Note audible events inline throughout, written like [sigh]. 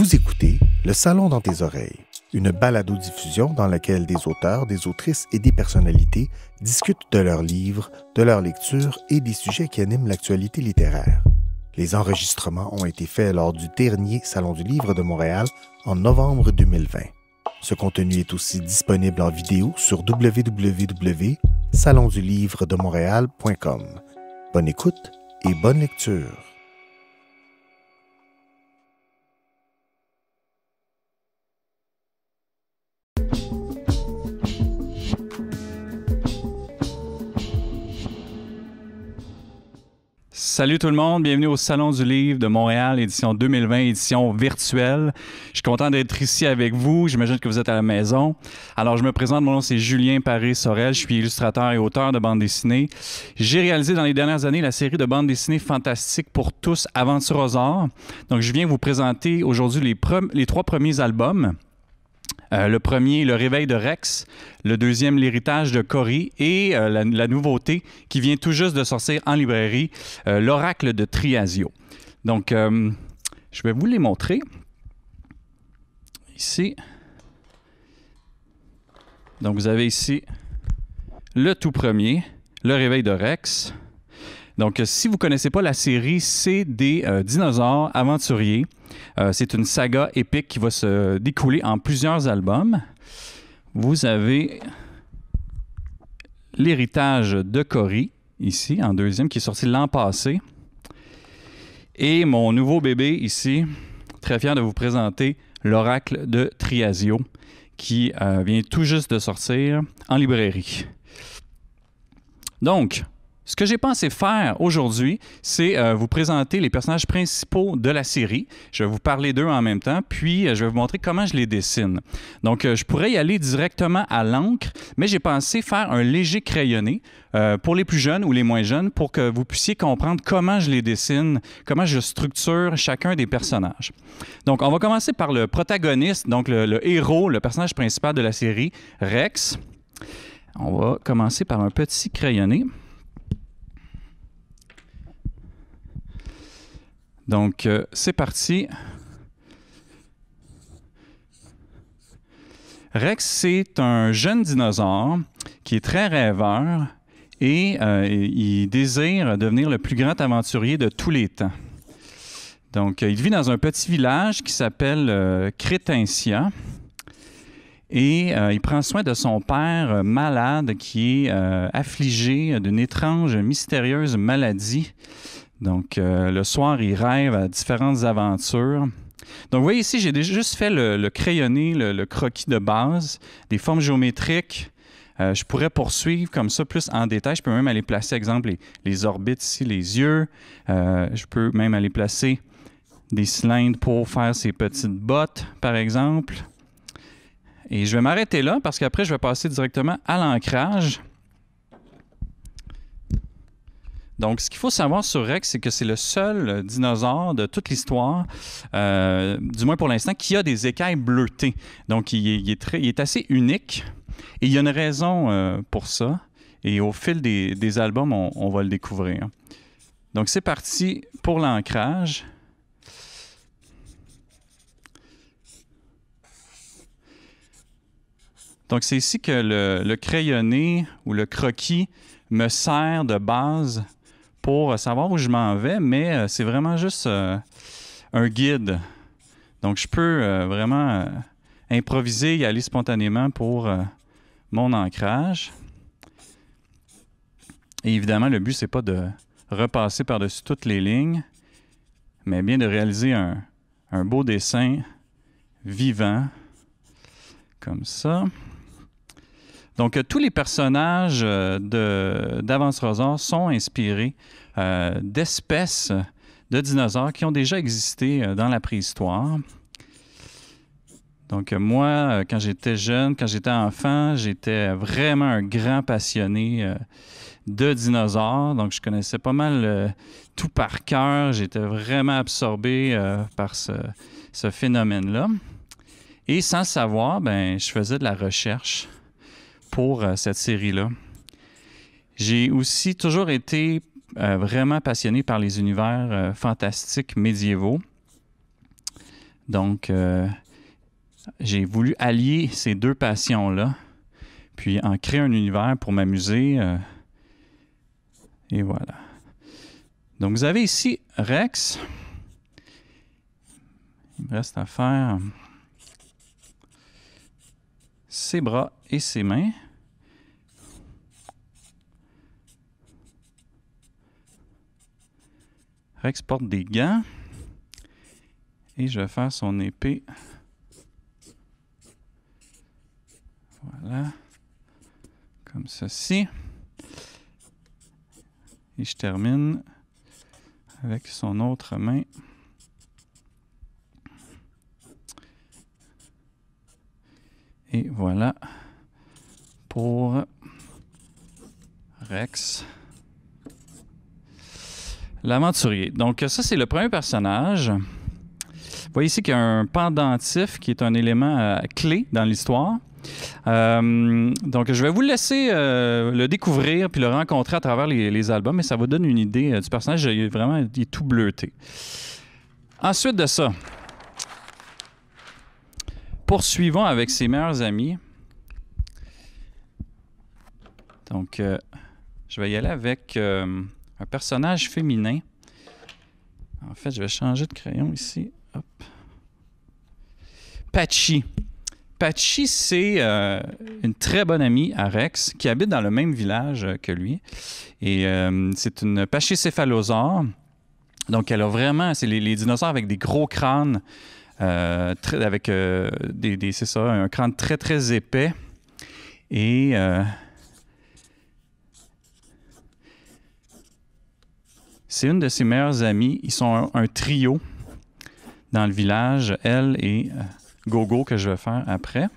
Vous écoutez Le Salon dans tes oreilles, une balado-diffusion dans laquelle des auteurs, des autrices et des personnalités discutent de leurs livres, de leurs lectures et des sujets qui animent l'actualité littéraire. Les enregistrements ont été faits lors du dernier Salon du Livre de Montréal en novembre 2020. Ce contenu est aussi disponible en vidéo sur www.salondulivredemontréal.com. Bonne écoute et bonne lecture. Salut tout le monde, bienvenue au Salon du Livre de Montréal, édition 2020, édition virtuelle. Je suis content d'être ici avec vous, j'imagine que vous êtes à la maison. Alors je me présente, mon nom c'est Julien Paré-Sorel, je suis illustrateur et auteur de bande dessinée. J'ai réalisé dans les dernières années la série de bande dessinée fantastique pour tous, arts. Donc je viens vous présenter aujourd'hui les trois premiers albums euh, le premier, Le Réveil de Rex. Le deuxième, L'Héritage de Cory. Et euh, la, nouveauté qui vient tout juste de sortir en librairie, euh, L'Oracle de Triasio. Donc, je vais vous les montrer. Ici. Donc, vous avez ici le tout premier, Le Réveil de Rex. Donc, euh, si vous ne connaissez pas la série, c'est des euh, dinosaures aventuriers. Euh, c'est une saga épique qui va se découler en plusieurs albums. Vous avez l'héritage de Cory, ici, en deuxième, qui est sorti l'an passé. Et mon nouveau bébé ici, très fier de vous présenter l'oracle de Triasio, qui vient tout juste de sortir en librairie. Donc, ce que j'ai pensé faire aujourd'hui, c'est euh, vous présenter les personnages principaux de la série. Je vais vous parler d'eux en même temps, puis euh, je vais vous montrer comment je les dessine. Donc, euh, je pourrais y aller directement à l'encre, mais j'ai pensé faire un léger crayonné pour les plus jeunes ou les moins jeunes pour que vous puissiez comprendre comment je les dessine, comment je structure chacun des personnages. Donc, on va commencer par le protagoniste, donc le héros, le personnage principal de la série, Rex. On va commencer par un petit crayonné. Donc, euh, c'est parti. Rex, c'est un jeune dinosaure qui est très rêveur euh, et il désire devenir le plus grand aventurier de tous les temps. Donc, euh, il vit dans un petit village qui s'appelle euh, et il prend soin de son père malade qui est affligé d'une étrange, mystérieuse maladie donc, euh, le soir, il rêve à différentes aventures. Donc, vous voyez ici, j'ai juste fait le, crayonné, le, croquis de base, des formes géométriques. Euh, je pourrais poursuivre comme ça plus en détail. Je peux même aller placer, exemple, les, orbites ici, les yeux. Euh, je peux même aller placer des cylindres pour faire ces petites bottes, par exemple. Et je vais m'arrêter là parce qu'après, je vais passer directement à l'ancrage. Donc, ce qu'il faut savoir sur Rex, c'est que c'est le seul euh, dinosaure de toute l'histoire, euh, du moins pour l'instant, qui a des écailles bleutées. Donc, il est, assez unique. Et il y a une raison euh, pour ça. Et au fil des, albums, on, va le découvrir. Donc, c'est parti pour l'ancrage. Donc, c'est ici que le crayonné ou le croquis me sert de base pour savoir où je m'en vais, mais euh, c'est vraiment juste euh, un guide. Donc, je peux euh, vraiment improviser et aller spontanément pour mon ancrage. Et évidemment, le but, c'est pas de repasser par-dessus toutes les lignes, mais bien de réaliser un beau dessin vivant, comme ça. Donc, euh, tous les personnages euh, d'Avance Rosa sont inspirés euh, d'espèces de dinosaures qui ont déjà existé dans la préhistoire. Donc moi, quand j'étais jeune, quand j'étais enfant, j'étais vraiment un grand passionné de dinosaures. Donc je connaissais pas mal tout par cœur. J'étais vraiment absorbé par ce, phénomène-là. Et sans savoir, ben, je faisais de la recherche pour euh, cette série-là. J'ai aussi toujours été euh, vraiment passionné par les univers euh, fantastiques médiévaux. Donc, j'ai voulu allier ces deux passions-là, puis en créer un univers pour m'amuser. et voilà. Donc, vous avez ici Rex. Il me reste à faire ses bras et ses mains. Rex porte des gants. Et je vais faire son épée. Voilà. Comme ceci. Et je termine avec son autre main. Et voilà pour Rex. L'aventurier. Donc ça, c'est le premier personnage. Vous voyez ici qu'il y a un pendentif qui est un élément euh, clé dans l'histoire. Euh, donc, je vais vous laisser euh, le découvrir puis le rencontrer à travers les, albums, mais ça vous donne une idée du personnage. Il est vraiment il est tout bleuté. Ensuite de ça, poursuivons avec ses meilleurs amis. Donc, euh, je vais y aller avec euh, un personnage féminin. En fait, je vais changer de crayon ici. Hop. Patchy. Patchy, c'est euh, une très bonne amie à Rex qui habite dans le même village que lui. Et c'est une pachycéphalosaure. Donc, elle a vraiment. C'est les, dinosaures avec des gros crânes. très, avec des, c'est ça, un crâne très très épais et C'est une de ses meilleures amies. Ils sont un, trio dans le village, elle et euh, Gogo que je vais faire après.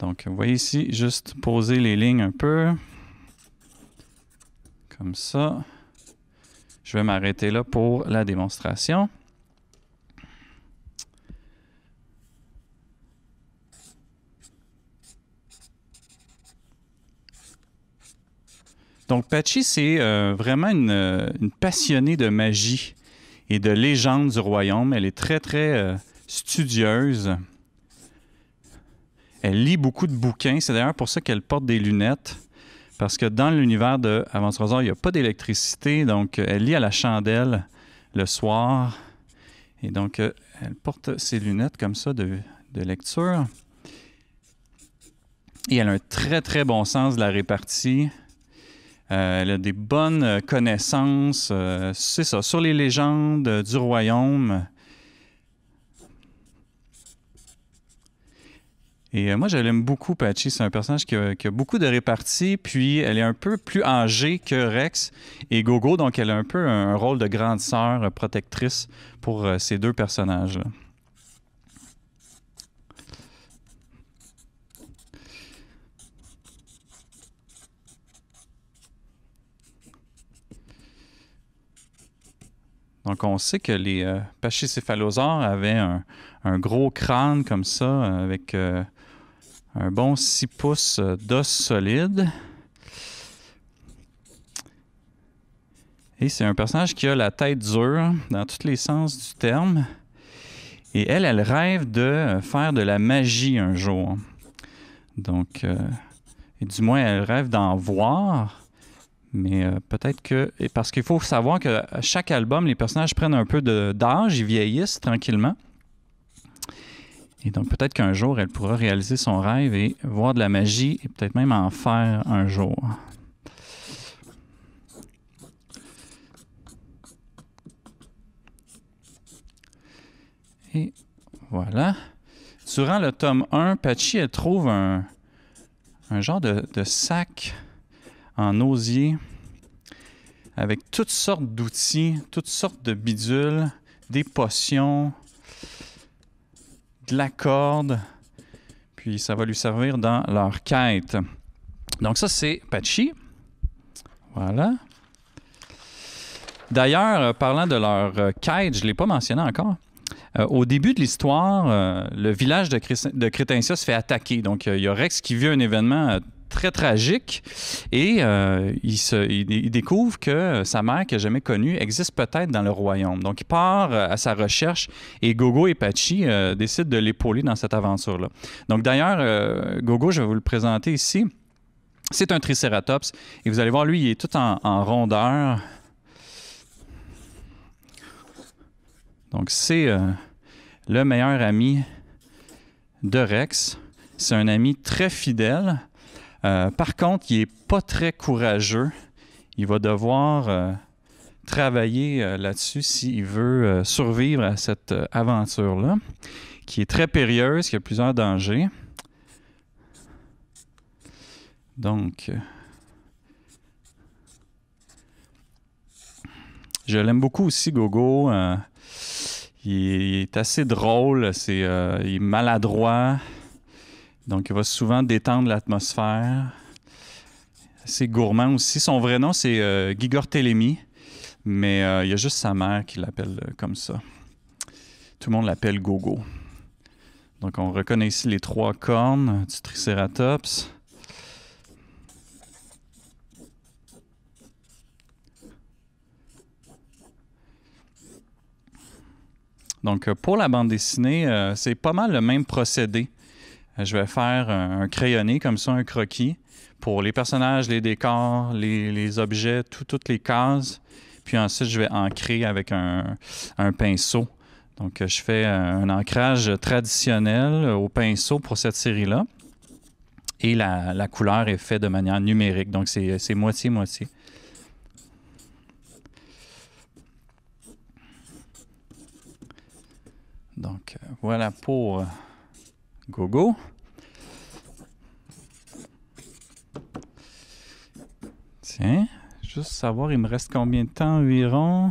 Donc, vous voyez ici, juste poser les lignes un peu. Comme ça. Je vais m'arrêter là pour la démonstration. Donc, Patchy, c'est euh, vraiment euh, une, passionnée de magie et de légende du royaume. Elle est très, très euh, studieuse. Elle lit beaucoup de bouquins. C'est d'ailleurs pour ça qu'elle porte des lunettes. Parce que dans l'univers de avant il n'y a pas d'électricité. Donc, elle lit à la chandelle le soir. Et donc, elle porte ses lunettes comme ça de lecture. Et elle a un très, très bon sens de la répartie. Euh, elle a des bonnes euh, connaissances, euh, c'est ça, sur les légendes du royaume. Et moi, je l'aime beaucoup, Patchy. C'est un personnage qui a, beaucoup de réparties, Puis, elle est un peu plus âgée que Rex et Gogo. Donc, elle a un peu un rôle de grande sœur protectrice pour ces deux personnages. Donc, on sait que les euh, pachycéphalosaures avaient un, gros crâne comme ça, euh, avec euh, un bon 6 pouces d'os solide. Et c'est un personnage qui a la tête dure, dans tous les sens du terme. Et elle, elle rêve de faire de la magie un jour. Donc, et du moins, elle rêve d'en voir. Mais euh, peut-être que. Et parce qu'il faut savoir que chaque album, les personnages prennent un peu d'âge, ils vieillissent tranquillement. Et donc peut-être qu'un jour, elle pourra réaliser son rêve et voir de la magie et peut-être même en faire un jour. Et voilà. Durant le tome 1, Patchy, elle trouve un, genre de sac en osier avec toutes sortes d'outils, toutes sortes de bidules, des potions, de la corde, puis ça va lui servir dans leur quête. Donc ça, c'est Patchy. Voilà. D'ailleurs, euh, parlant de leur euh, quête, je ne l'ai pas mentionné encore. Euh, au début de l'histoire, le village de, de se fait attaquer. Donc, il y a Rex qui vit un événement très tragique. Et euh, il, découvre que sa mère, qu'il n'a jamais connue, existe peut-être dans le royaume. Donc, il part euh, à sa recherche et Gogo et Patchy euh, décident de l'épauler dans cette aventure-là. Donc, d'ailleurs, Gogo, je vais vous le présenter ici. C'est un tricératops. Et vous allez voir, lui, il est tout en, en rondeur. Donc, c'est le meilleur ami de Rex. C'est un ami très fidèle. Euh, par contre, il n'est pas très courageux. Il va devoir euh, travailler euh, là-dessus s'il veut survivre à cette aventure-là, qui est très périlleuse, qui a plusieurs dangers. Donc, je l'aime beaucoup aussi, Gogo. Il, est assez drôle, c'est, il est maladroit. Donc, il va souvent détendre l'atmosphère. C'est gourmand aussi. Son vrai nom, c'est euh, mais euh, il y a juste sa mère qui l'appelle euh, comme ça. Tout le monde l'appelle Gogo. Donc, on reconnaît ici les trois cornes du Triceratops. Donc, euh, pour la bande dessinée, c'est pas mal le même procédé. Euh, je vais faire un, crayonné comme ça, un croquis pour les personnages, les décors, les, objets, toutes les cases. Puis ensuite, je vais ancrer avec un, pinceau. Donc, euh, je fais euh, un ancrage traditionnel au pinceau pour cette série-là. Et la, la, couleur est faite de manière numérique. Donc, c'est moitié-moitié. Donc, voilà pour Gogo. Tiens, juste savoir, il me reste combien de temps environ?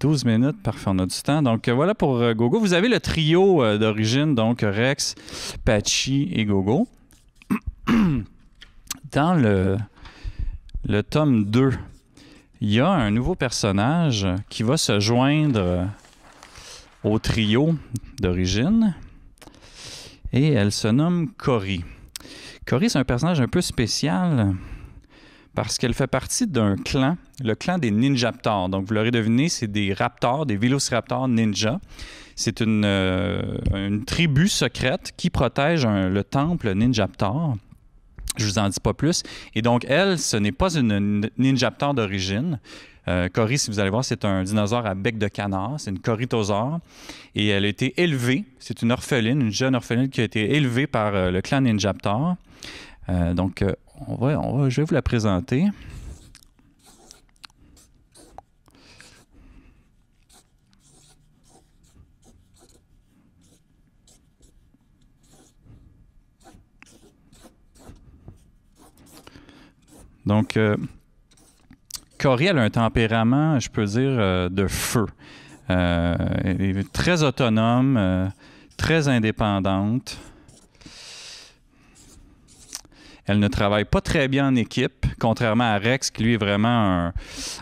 12 minutes, parfait, on a du temps. Donc euh, voilà pour euh, Gogo. Vous avez le trio euh, d'origine, donc Rex, Patchy et Gogo. [clears throat] Dans le, le tome 2, il y a un nouveau personnage qui va se joindre au trio d'origine et elle se nomme Cory. Kori c'est un personnage un peu spécial parce qu'elle fait partie d'un clan, le clan des Ninjaptors. Donc, vous l'aurez deviné, c'est des raptors, des velociraptors ninja. C'est une, euh, tribu secrète qui protège le temple Ninjaptor. Je vous en dis pas plus. Et donc, elle, ce n'est pas une Ninjaptor d'origine. Euh, si vous allez voir, c'est un dinosaure à bec de canard, c'est une corytosaur Et elle a été élevée, c'est une orpheline, une jeune orpheline qui a été élevée par euh, le clan Ninjaptor. Euh, donc, on va, je vais vous la présenter. Donc, Coriel a un tempérament, je peux dire, euh, de feu. Euh, elle est très autonome, euh, très indépendante. Elle ne travaille pas très bien en équipe, contrairement à Rex, qui lui est vraiment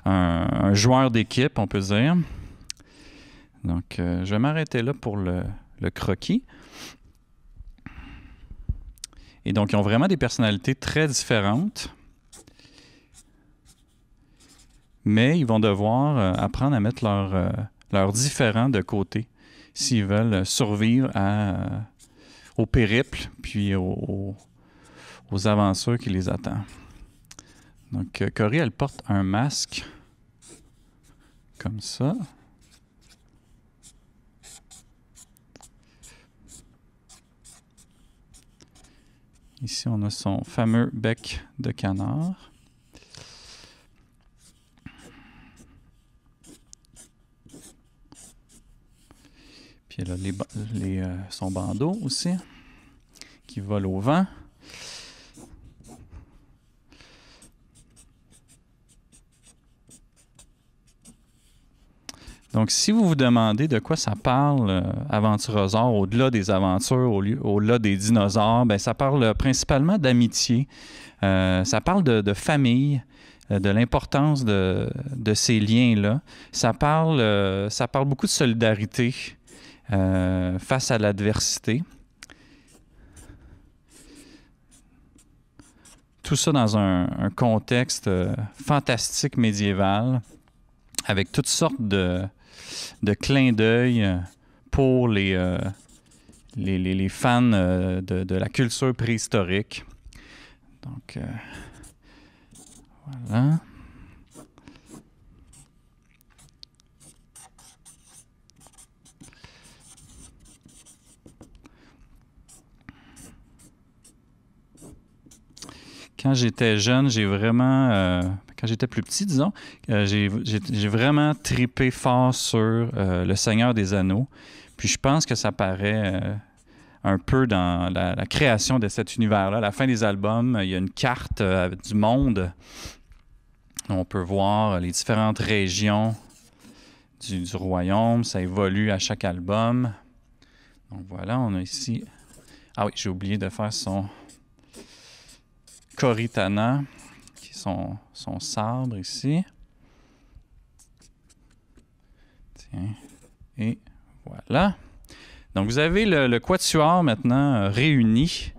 un, joueur d'équipe, on peut dire. Donc, je vais m'arrêter là pour le croquis. Et donc, ils ont vraiment des personnalités très différentes. mais ils vont devoir euh, apprendre à mettre leurs différends euh, différents de côté s'ils veulent euh, survivre au périple puis aux, aux aventures qui les attendent. Donc, Corée, elle porte un masque comme ça. Ici, on a son fameux bec de canard. son bandeau aussi, qui vole au vent. Donc, si vous vous demandez de quoi ça parle, euh, au-delà des aventures, au-delà des dinosaures, bien, ça parle principalement d'amitié, euh, ça parle de, famille, euh, de l'importance de, ces liens-là, ça, euh, ça parle beaucoup de solidarité, euh, face à l'adversité. Tout ça dans un, contexte euh, fantastique médiéval, avec toutes sortes de, de clins d'œil euh, pour les, les, fans de, de, la culture préhistorique. Donc, voilà. j'étais jeune, j'ai vraiment, euh, quand j'étais plus petit, disons, euh, j'ai vraiment tripé fort sur euh, Le Seigneur des Anneaux. Puis je pense que ça paraît un peu dans la, création de cet univers-là. À la fin des albums, il y a une carte du monde. On peut voir les différentes régions du royaume. Ça évolue à chaque album. Donc voilà, on a ici. Ah oui, j'ai oublié de faire son, Coritana, qui sont son, sabre ici. Tiens. Et voilà. Donc, vous avez le, le quatuor maintenant euh, réuni.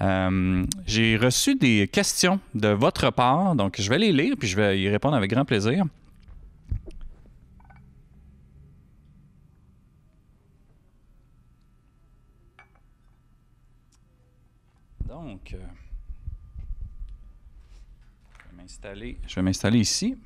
Euh, j'ai reçu des questions de votre part, donc je vais les lire puis je vais y répondre avec grand plaisir. Donc, euh, Je vais m'installer ici.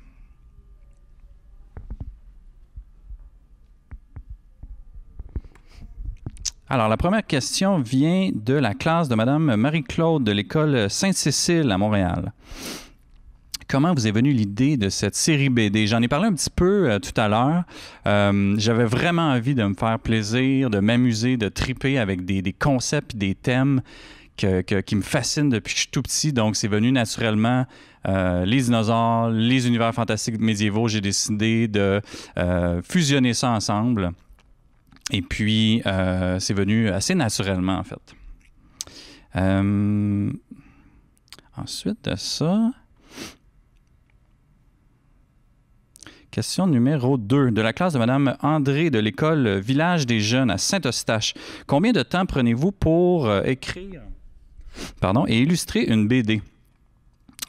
Alors, la première question vient de la classe de Madame Marie-Claude de l'école Sainte-Cécile à Montréal. Comment vous est venue l'idée de cette série BD? J'en ai parlé un petit peu euh, tout à l'heure. Euh, j'avais vraiment envie de me faire plaisir, de m'amuser, de triper avec des concepts, des thèmes qui me fascine depuis que je suis tout petit. Donc, c'est venu naturellement. Euh, les dinosaures, les univers fantastiques médiévaux, j'ai décidé de euh, fusionner ça ensemble. Et puis, euh, c'est venu assez naturellement, en fait. ensuite de ça, Question numéro 2 de la classe de Mme André de l'école Village des Jeunes à Saint-Eustache. Combien de temps prenez-vous pour écrire pardon, et illustrer une BD?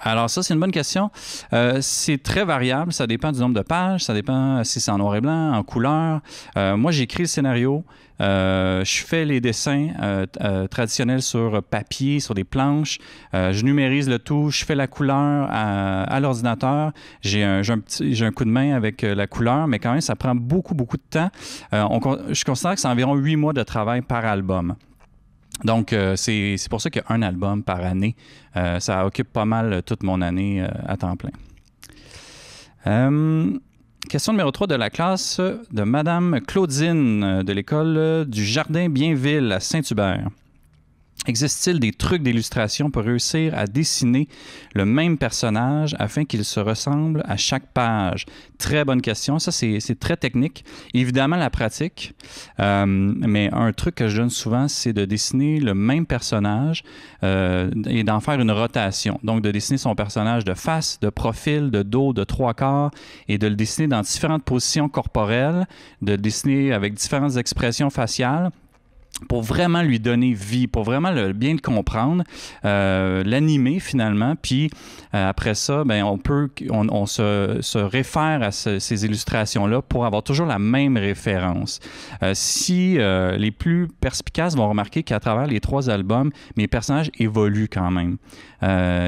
Alors ça, c'est une bonne question. Euh, c'est très variable, ça dépend du nombre de pages, ça dépend si c'est en noir et blanc, en couleur. Euh, moi, j'écris le scénario, euh, je fais les dessins traditionnels sur papier, sur des planches, je numérise le tout, je fais la couleur à, l'ordinateur. J'ai un, coup de main avec la couleur, mais quand même, ça prend beaucoup, beaucoup de temps. je considère que c'est environ huit mois de travail par album. Donc, euh, c'est pour ça qu'il y a un album par année. Euh, ça occupe pas mal euh, toute mon année à temps plein. question numéro 3 de la classe de Madame Claudine de l'école du Jardin Bienville à Saint-Hubert. Existe-t-il des trucs d'illustration pour réussir à dessiner le même personnage afin qu'il se ressemble à chaque page? Très bonne question. Ça, c'est très technique. Évidemment, la pratique. Euh, mais un truc que je donne souvent, c'est de dessiner le même personnage euh, et d'en faire une rotation. Donc, de dessiner son personnage de face, de profil, de dos, de trois quarts et de le dessiner dans différentes positions corporelles, de dessiner avec différentes expressions faciales pour vraiment lui donner vie, pour vraiment bien le comprendre, euh, l'animer finalement, puis euh, après ça, ben, on peut, on, se, réfère à ces illustrations-là pour avoir toujours la même référence. Euh, si les plus perspicaces vont remarquer qu'à travers les trois albums, mes personnages évoluent quand même.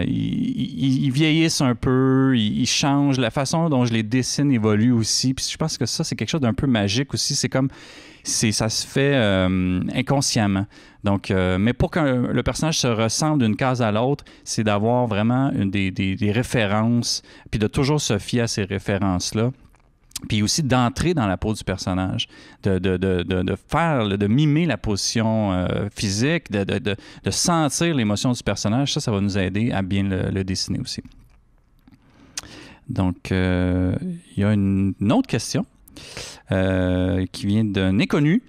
Ils, vieillissent un peu, ils, changent, la façon dont je les dessine évolue aussi, puis je pense que ça, c'est quelque chose d'un peu magique aussi, c'est comme c'est ça se fait euh, inconsciemment. Donc, euh, mais pour que le personnage se ressemble d'une case à l'autre, c'est d'avoir vraiment des, références, puis de toujours se fier à ces références-là puis aussi d'entrer dans la peau du personnage, de, faire, de mimer la position euh, physique, de, sentir l'émotion du personnage, ça, ça va nous aider à bien le, dessiner aussi. Donc, il y a une autre question euh, qui vient d'un inconnu.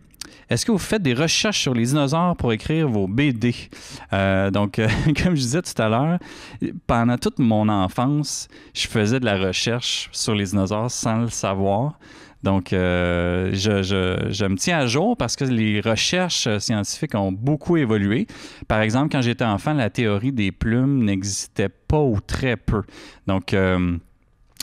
Est-ce que vous faites des recherches sur les dinosaures pour écrire vos BD? Euh, donc, euh, [laughs] comme je disais tout à l'heure, pendant toute mon enfance, je faisais de la recherche sur les dinosaures sans le savoir. Donc, je, je, me tiens à jour parce que les recherches scientifiques ont beaucoup évolué. Par exemple, quand j'étais enfant, la théorie des plumes n'existait pas ou très peu. Donc,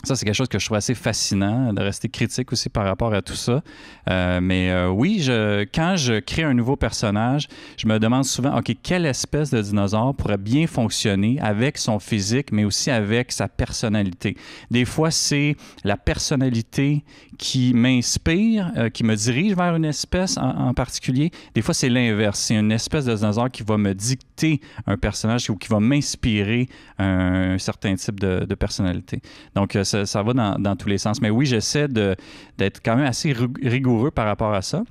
ça, c'est quelque chose que je trouve assez fascinant, de rester critique aussi par rapport à tout ça. Euh, mais euh, oui, je, quand je crée un nouveau personnage, je me demande souvent, OK, quelle espèce de dinosaure pourrait bien fonctionner avec son physique, mais aussi avec sa personnalité. Des fois, c'est la personnalité qui m'inspire, euh, qui me dirige vers une espèce en, particulier. Des fois, c'est l'inverse. C'est une espèce de dinosaure qui va me dicter un personnage ou qui va m'inspirer un, certain type de, de personnalité. Donc, ça, va dans, tous les sens. Mais oui, j'essaie d'être quand même assez rigoureux par rapport à ça.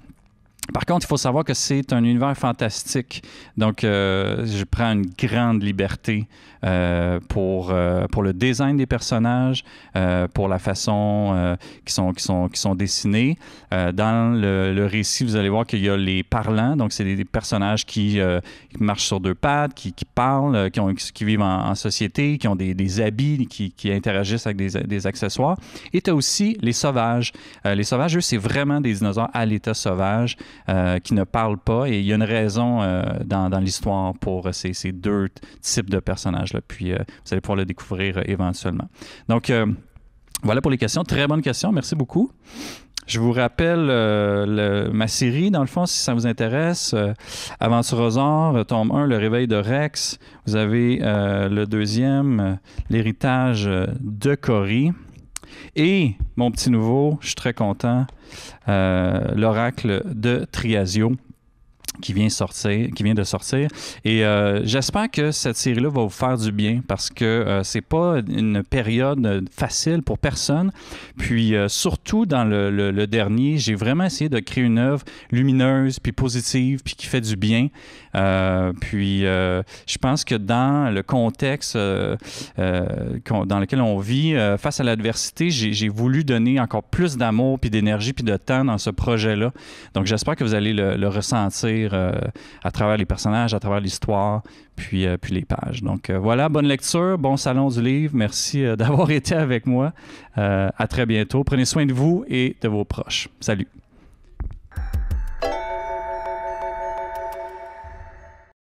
Par contre, il faut savoir que c'est un univers fantastique. Donc, euh, je prends une grande liberté euh, pour, euh, pour le design des personnages, euh, pour la façon qui sont, qui, sont, qui sont dessinés. dans le, récit, vous allez voir qu'il y a les parlants, donc c'est des personnages qui, qui, marchent sur deux pattes, qui, parlent, qui, ont, qui vivent en, société, qui ont des, des habits, qui, qui, interagissent avec des, des accessoires. Et tu as aussi les sauvages. les sauvages, eux, c'est vraiment des dinosaures à l'état sauvage qui ne parlent pas. Et il y a une raison dans, dans l'histoire pour ces, ces, deux types de personnages puis euh, vous allez pouvoir le découvrir euh, éventuellement. Donc, euh, voilà pour les questions. Très bonne question. Merci beaucoup. Je vous rappelle ma série, dans le fond, si ça vous intéresse. aux ors, tome 1, Le réveil de Rex. Vous avez le deuxième, L'héritage de Cory. Et mon petit nouveau, je suis très content, L'oracle de Triasio qui vient sortir, qui vient de sortir. Et euh, j'espère que cette série-là va vous faire du bien parce que euh, c'est pas une période facile pour personne. Puis euh, surtout dans le, dernier, j'ai vraiment essayé de créer une œuvre lumineuse, puis positive, puis qui fait du bien. puis je pense que dans le contexte dans lequel on vit, face à l'adversité, j'ai voulu donner encore plus d'amour, puis d'énergie, puis de temps dans ce projet-là. Donc j'espère que vous allez le ressentir euh, à travers les personnages, à travers l'histoire, puis, euh, puis les pages. Donc euh, voilà, bonne lecture, bon salon du livre. Merci [laughs] d'avoir été avec moi. à très bientôt. Prenez soin de vous et de vos proches. Salut.